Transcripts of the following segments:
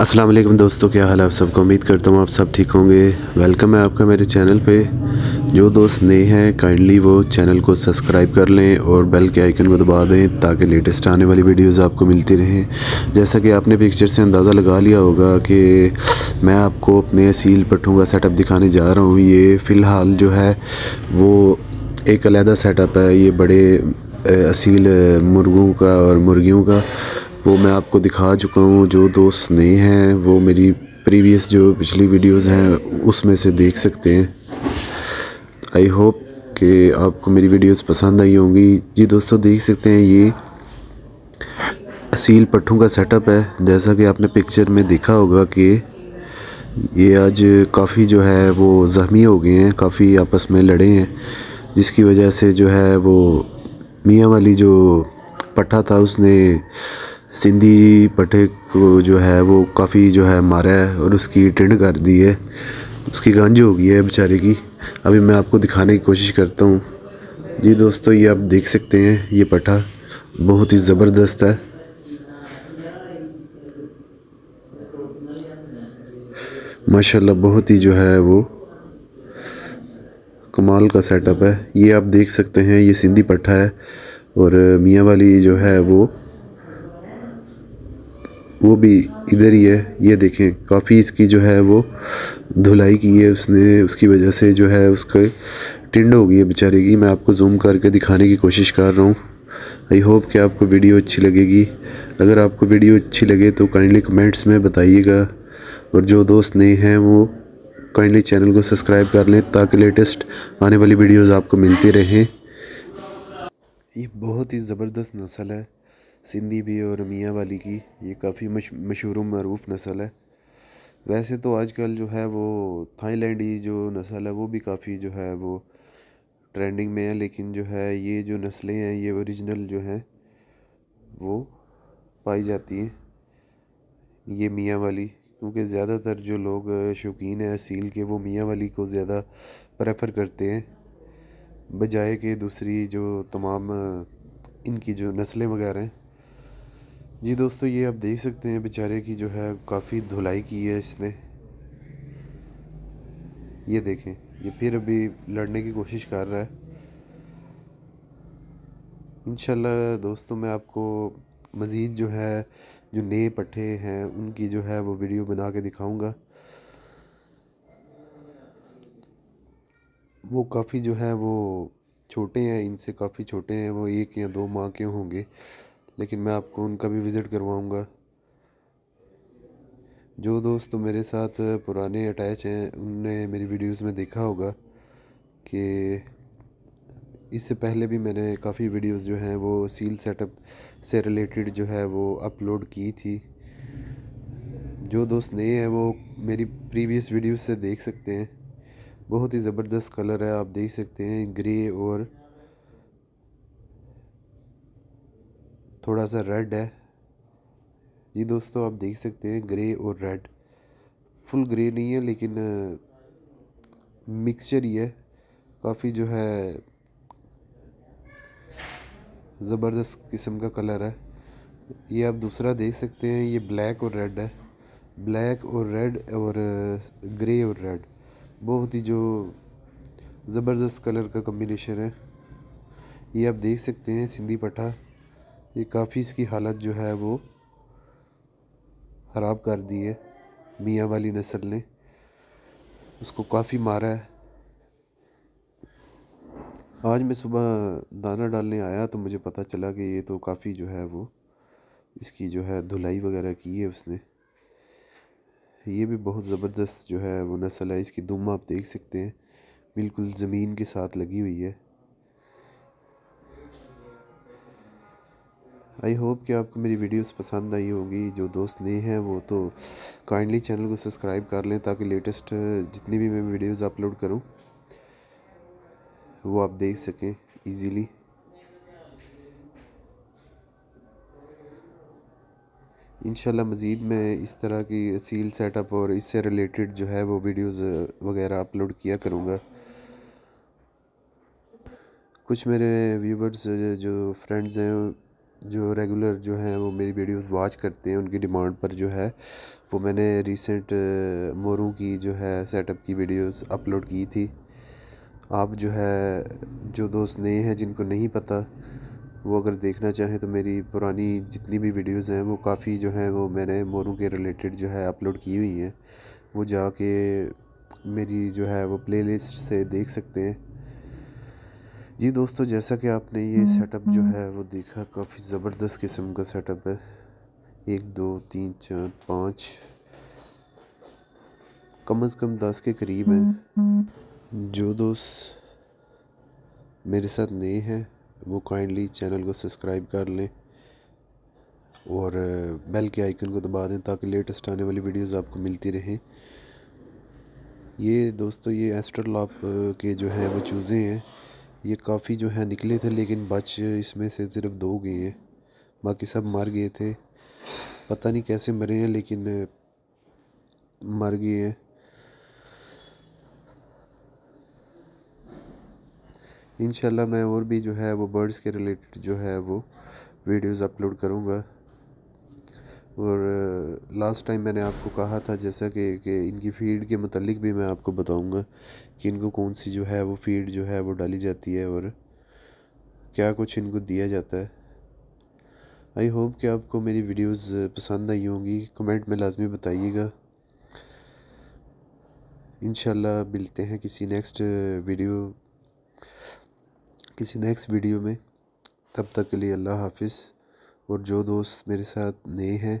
अस्सलाम वालेकुम दोस्तों क्या हाल आप सबको उम्मीद करता हूँ आप सब ठीक होंगे वेलकम है आपका मेरे चैनल पे जो दोस्त नए हैं काइंडली वो चैनल को सब्सक्राइब कर लें और बेल के आइकन को दबा दें ताकि लेटेस्ट आने वाली वीडियोस आपको मिलती रहें जैसा कि आपने पिक्चर से अंदाज़ा लगा लिया होगा कि मैं आपको अपने सील पट्टों का सेटअप दिखाने जा रहा हूँ ये फ़िलहाल जो है वो एक अलहदा सेटअप है ये बड़े असील मुर्गों का और मुर्गियों का वो मैं आपको दिखा चुका हूँ जो दोस्त नए हैं वो मेरी प्रीवियस जो पिछली वीडियोस हैं उसमें से देख सकते हैं आई होप कि आपको मेरी वीडियोस पसंद आई होंगी जी दोस्तों देख सकते हैं ये असील पट्ठों का सेटअप है जैसा कि आपने पिक्चर में देखा होगा कि ये आज काफ़ी जो है वो ज़ख्मी हो गए हैं काफ़ी आपस में लड़े हैं जिसकी वजह से जो है वो मियाँ वाली जो पट्ठा था उसने सिंधी पठेक को जो है वो काफ़ी जो है मारा है और उसकी टिंड कर दी है उसकी गंज हो गई है बेचारे की अभी मैं आपको दिखाने की कोशिश करता हूँ जी दोस्तों ये आप देख सकते हैं ये पठा बहुत ही ज़बरदस्त है माशाल्लाह बहुत ही जो है वो कमाल का सेटअप है ये आप देख सकते हैं ये सिंधी पट्ठा है और मियाँ वाली जो है वो वो भी इधर ही है ये देखें काफ़ी इसकी जो है वो धुलाई की है उसने उसकी वजह से जो है उसके टिंड हो गई है बेचारे की मैं आपको जूम करके दिखाने की कोशिश कर रहा हूँ आई होप कि आपको वीडियो अच्छी लगेगी अगर आपको वीडियो अच्छी लगे तो काइंडली कमेंट्स में बताइएगा और जो दोस्त नए हैं वो काइंडली चैनल को सब्सक्राइब कर लें ताकि लेटेस्ट आने वाली वीडियोज़ आपको मिलती रहें ये बहुत ही ज़बरदस्त नस्ल है सिंधी भी और मियाँ वाली की ये काफ़ी मशहूर मरूफ़ नस्ल है वैसे तो आजकल जो है वो थाईलैंडी जो नस्ल है वो भी काफ़ी जो है वो ट्रेंडिंग में है लेकिन जो है ये जो नस्लें हैं ये ओरिजिनल जो हैं वो पाई जाती हैं ये मियाँ वाली क्योंकि ज़्यादातर जो लोग शौकीन हैं सील के वो मियाँ वाली को ज़्यादा प्रेफर करते हैं बजाय के दूसरी जो तमाम इनकी जो नस्लें वगैरह हैं जी दोस्तों ये आप देख सकते हैं बेचारे की जो है काफ़ी धुलाई की है इसने ये देखें ये फिर अभी लड़ने की कोशिश कर रहा है इनशाला दोस्तों मैं आपको मज़ीद जो है जो नए पट्टे हैं उनकी जो है वो वीडियो बना के दिखाऊंगा वो काफ़ी जो है वो छोटे हैं इनसे काफ़ी छोटे हैं वो एक या दो माह के होंगे लेकिन मैं आपको उनका भी विज़िट करवाऊँगा जो दोस्त तो मेरे साथ पुराने अटैच हैं उनने मेरी वीडियोस में देखा होगा कि इससे पहले भी मैंने काफ़ी वीडियोस जो हैं वो सील सेटअप से रिलेटेड जो है वो अपलोड की थी जो दोस्त नए हैं वो मेरी प्रीवियस वीडियोस से देख सकते हैं बहुत ही ज़बरदस्त कलर है आप देख सकते हैं ग्रे और थोड़ा सा रेड है जी दोस्तों आप देख सकते हैं ग्रे और रेड फुल ग्रे नहीं है लेकिन मिक्सचर ही है काफ़ी जो है ज़बरदस्त किस्म का कलर है ये आप दूसरा देख सकते हैं ये ब्लैक और रेड है ब्लैक और रेड और ग्रे और रेड बहुत ही जो ज़बरदस्त कलर का कम्बिनेशन है ये आप देख सकते हैं सिंधी पठा ये काफ़ी इसकी हालत जो है वो ख़राब कर दी है मियाँ वाली नस्ल ने उसको काफ़ी मारा है आज मैं सुबह दाना डालने आया तो मुझे पता चला कि ये तो काफ़ी जो है वो इसकी जो है धुलाई वगैरह की है उसने ये भी बहुत ज़बरदस्त जो है वो नस्ल है इसकी दुम आप देख सकते हैं बिल्कुल ज़मीन के साथ लगी हुई है आई होप कि आपको मेरी वीडियोस पसंद आई होगी जो दोस्त नहीं हैं वो तो काइंडली चैनल को सब्सक्राइब कर लें ताकि लेटेस्ट जितनी भी मैं वीडियोस अपलोड करूं वो आप देख सकें इजीली इन मज़ीद मैं इस तरह की सील सेटअप और इससे रिलेटेड जो है वो वीडियोस वगैरह अपलोड किया करूँगा कुछ मेरे व्यूवर्स जो फ्रेंड्स हैं जो रेगुलर जो हैं वो मेरी वीडियोस वॉच करते हैं उनकी डिमांड पर जो है वो मैंने रिसेंट मोरू की जो है सेटअप की वीडियोस अपलोड की थी आप जो है जो दोस्त नए हैं जिनको नहीं पता वो अगर देखना चाहें तो मेरी पुरानी जितनी भी वीडियोस हैं वो काफ़ी जो हैं वो मैंने मोरू के रिलेटेड जो है अपलोड की हुई हैं वो जाके मेरी जो है वो प्लेलिस्ट से देख सकते हैं जी दोस्तों जैसा कि आपने ये सेटअप हम्म, जो हम्म। है वो देखा काफ़ी ज़बरदस्त किस्म का सेटअप है एक दो तीन चार पाँच कम से कम दस के करीब हैं हम्म, जो दोस्त मेरे साथ नए हैं वो काइंडली चैनल को सब्सक्राइब कर लें और बेल के आइकन को दबा दें ताकि लेटेस्ट आने वाली वीडियोस आपको मिलती रहें ये दोस्तों ये एस्ट्रोलॉप के जो है वो चूज़ें हैं ये काफ़ी जो है निकले थे लेकिन बच इसमें से सिर्फ दो गए हैं बाकी सब मर गए थे पता नहीं कैसे मरे हैं लेकिन मर गए हैं इंशाल्लाह मैं और भी जो है वो बर्ड्स के रिलेटेड जो है वो वीडियोस अपलोड करूँगा और लास्ट टाइम मैंने आपको कहा था जैसा कि कि इनकी फ़ीड के मतलब भी मैं आपको बताऊंगा कि इनको कौन सी जो है वो फ़ीड जो है वो डाली जाती है और क्या कुछ इनको दिया जाता है आई होप कि आपको मेरी वीडियोस पसंद आई होंगी कमेंट में लाजमी बताइएगा इन मिलते हैं किसी नेक्स्ट वीडियो किसी नेक्स्ट वीडियो में तब तक के लिए अल्लाह हाफिज़ और जो दोस्त मेरे साथ नए हैं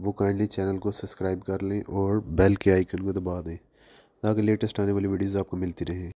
वो काइंडली चैनल को सब्सक्राइब कर लें और बेल के आइकन को दबा दें ताकि लेटेस्ट आने वाली वीडियोज़ आपको मिलती रहें